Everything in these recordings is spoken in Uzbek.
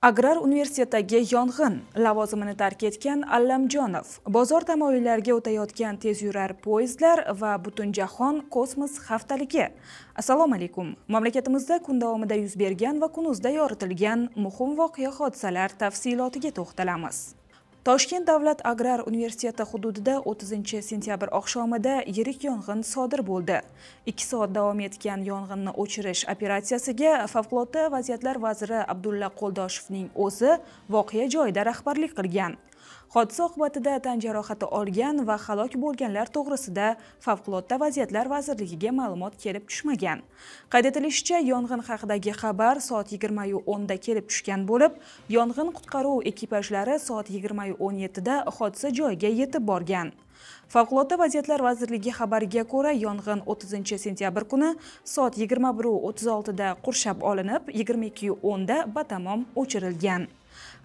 agrar universitetdagi yong'in lavozimini tark etgan allamjonov bozor tamoyillariga o'tayotgan tezyurar poyezdlar va butunjahon kosmos haftaligi assalomu alaykum mamlakatimizda kun davomida yuz bergan va kunuzda yoritilgan muhim voqea hodisalar tafsilotiga to'xtalamiz toshkent davlat agrar universiteti hududida 30 sentyabr oqshomida yirik yong'in sodir bo'ldi 2 soat davom etgan yong'inni o'chirish operatsiyasiga favqulodda vaziyatlar vaziri abdulla qo'ldoshevning o'zi voqea joyida rahbarlik qilgan hodisa oqibatida tan jarohati olgan va halok bo'lganlar to'g'risida favqulodda vaziyatlar vazirligiga ma'lumot kelib tushmagan qayd etilishicha yong'in haqidagi xabar soat 20:10 da o'nda kelib tushgan bo'lib yong'in qutqaruv ekipajlari soat 20:17 da o'n yettida hodisa joyiga yetib borgan favqulodda vaziyatlar vazirligi xabariga ko'ra yong'in 30 sentyabr kuni soat 21:36 da qurshab olinib 22:10 da batamom o'chirilgan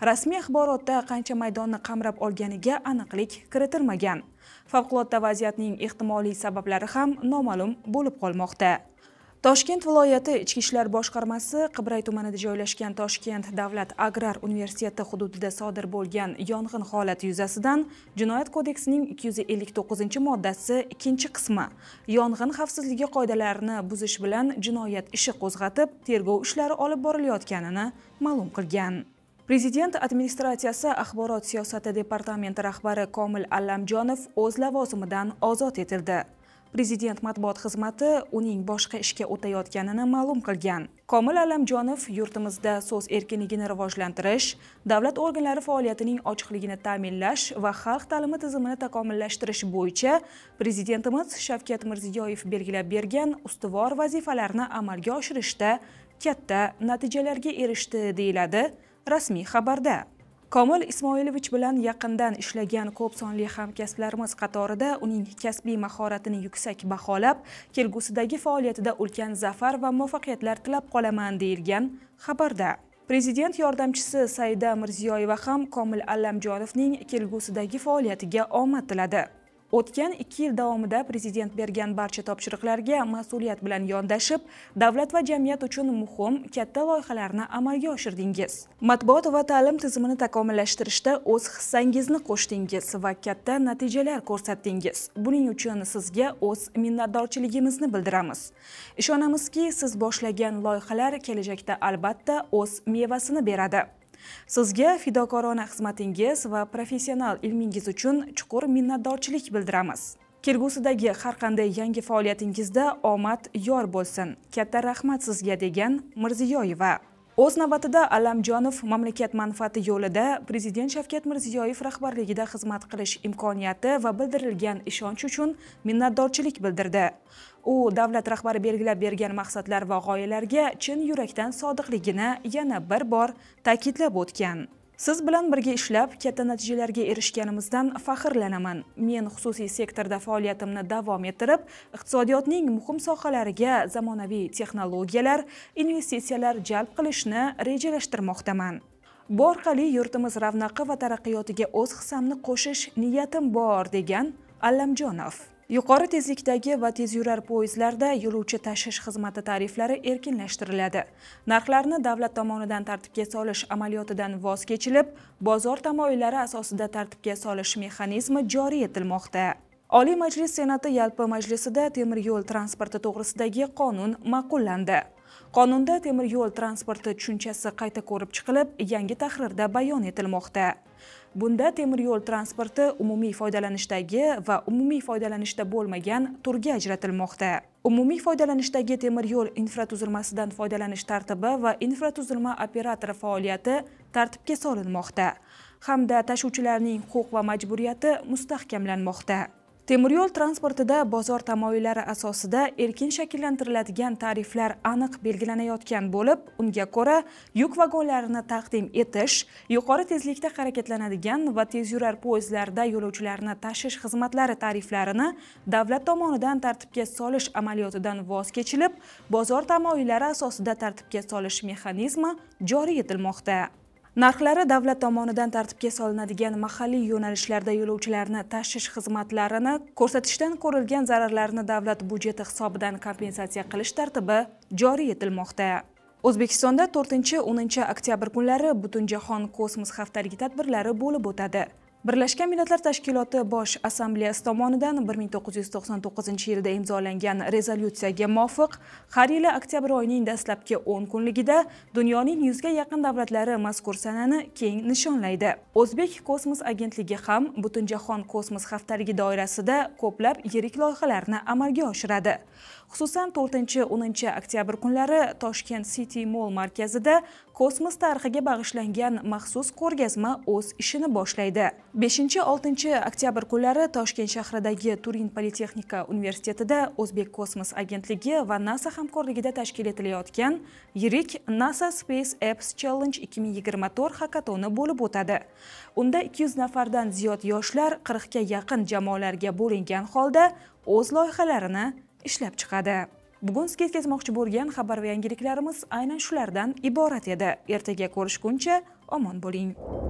rasmiy axborotda qancha maydonni qamrab olganiga aniqlik kiritilmagan favqulodda vaziyatning ehtimoliy sabablari ham noma'lum bo'lib qolmoqda toshkent viloyati ichki ishlar boshqarmasi qibray tumanida joylashgan toshkent davlat agrar universiteti hududida sodir bo'lgan yong'in holati yuzasidan jinoyat kodeksining 259 moddasi 2 qismi yong'in xavfsizligi qoidalarini buzish bilan jinoyat ishi qo'zg'atib tergov ishlari olib borilayotganini ma'lum qilgan Президент администрациясы ахборот сиёсати департаменти рахбари Комил Алламжонов ўз лавозимидан озод этилди. Президент матбуот хизмати унинг бошқа ишга ўтаётганини маълум қилган. Комил Алламжонов юртимизда сўз эркинлигини ривожлантириш, давлат органлари фаолиятининг очиқлигини таъминлаш ва халқ таълими тизимини такомиллаштириш бўйича президентимиз Шавкат Мирзиёев белгилаб берган устувор вазифаларни амалга оширишда катта натижаларга эришди, деилади rasmiy xabarda komil ismoilovich bilan yaqindan ishlagan ko'p sonli hamkasblarimiz qatorida uning kasbiy mahoratini yuksak baholab kelgusidagi faoliyatida ulkan zafar va muvaffaqiyatlar tilab qolaman deyilgan xabarda prezident yordamchisi saida mirziyoyeva ham komil allamjonovning kelgusidagi faoliyatiga omad tiladi o'tgan ikki yil davomida prezident bergan barcha topshiriqlarga mas'uliyat bilan yondashib davlat va jamiyat uchun muhim katta loyihalarni amalga oshirdingiz matbuot va ta'lim tizimini takomillashtirishda o'z hissangizni qo'shdingiz va katta natijalar ko'rsatdingiz buning uchun sizga o'z minnatdorchiligimizni bildiramiz ishonamizki siz boshlagan loyihalar kelajakda albatta o'z mevasini beradi sizga fidokorona xizmatingiz va professional ilmingiz uchun chuqur minnatdorchilik bildiramiz kelgusidagi har qanday yangi faoliyatingizda omad yor bo'lsin katta rahmat sizga degan mirziyoyeva o'z navbatida allamjonov mamlakat manfaati yo'lida prezident shavkat mirziyoyev rahbarligida xizmat qilish imkoniyati va bildirilgan ishonch uchun minnatdorchilik bildirdi u davlat rahbari belgilab bergan maqsadlar va g'oyalarga chin yurakdan sodiqligini yana bir bor ta'kidlab o'tgan siz bilan birga ishlab katta natijalarga erishganimizdan faxrlanaman men xususiy sektorda faoliyatimni davom ettirib iqtisodiyotning muhim sohalariga zamonaviy texnologiyalar investitsiyalar jalb qilishni rejalashtirmoqdaman bu orqali yurtimiz ravnaqi va taraqqiyotiga o'z hissamni qo'shish niyatim bor degan allamjonov yuqori tezlikdagi va tezyurar poyezdlarda yo'lovchi tashish xizmati tariflari erkinlashtiriladi narxlarni davlat tomonidan tartibga solish amaliyotidan voz kechilib bozor tamoyillari asosida tartibga solish mexanizmi joriy etilmoqda oliy majlis senati yalpi majlisida temir yo'l transporti to'g'risidagi qonun ma'qullandi qonunda temir yo'l transporti tushunchasi qayta ko'rib chiqilib yangi tahrirda bayon etilmoqda bunda temir yo'l transporti umumiy foydalanishdagi va umumiy foydalanishda bo'lmagan turga ajratilmoqda umumiy foydalanishdagi temir yo'l infratuzilmasidan foydalanish tartibi va infratuzilma operatori faoliyati tartibga solinmoqda hamda tashuvchilarning huquq va majburiyati mustahkamlanmoqda yo'l transportida bozor tamoyillari asosida erkin shakllantiriladigan tariflar aniq belgilanayotgan bo'lib unga ko'ra yuk vagonlarini taqdim etish yuqori tezlikda harakatlanadigan va tezyurar poyezdlarda yo'lovchilarni tashish xizmatlari tariflarini davlat tomonidan tartibga solish amaliyotidan voz kechilib bozor tamoyillari asosida tartibga solish mexanizmi joriy etilmoqda narxlari davlat tomonidan tartibga solinadigan mahalliy yo'nalishlarda yo'lovchilarni tashish xizmatlarini ko'rsatishdan ko'rilgan zararlarni davlat byudjeti hisobidan kompensatsiya qilish tartibi joriy etilmoqda o'zbekistonda 4 10 oktyabr kunlari butunjahon kosmos haftaligi tadbirlari bo'lib o'tadi birlashgan millatlar tashkiloti bosh assambleyasi tomonidan 1999 yilda imzolangan rezolyutsiyaga muvofiq har yili oktyabr oyining dastlabki 10 kunligida dunyoning 100 ga yaqin davlatlari mazkur sanani keng nishonlaydi o'zbek kosmos agentligi ham butunjahon kosmos haftaligi doirasida ko'plab yirik loyihalarni amalga oshiradi xususan 4-10 oktyabr kunlari toshkent city mall markazida kosmos tarixiga bag'ishlangan maxsus ko'rgazma o'z ishini boshlaydi 5-6 oktyabr kunlari toshkent shahridagi turin politexnika universitetida o'zbek kosmos agentligi va nasa hamkorligida tashkil etilayotgan yirik nasa space apps challenge 2024 hakatoni bo'lib o'tadi unda 200 nafardan ziyod yoshlar 40 ga yaqin jamoalarga bo'lingan holda o'z loyihalarini ishlab chiqadi bugun sizga yetkazmoqchi bo'lgan xabar va yangiliklarimiz aynan shulardan iborat edi ertaga ko'rishguncha omon bo'ling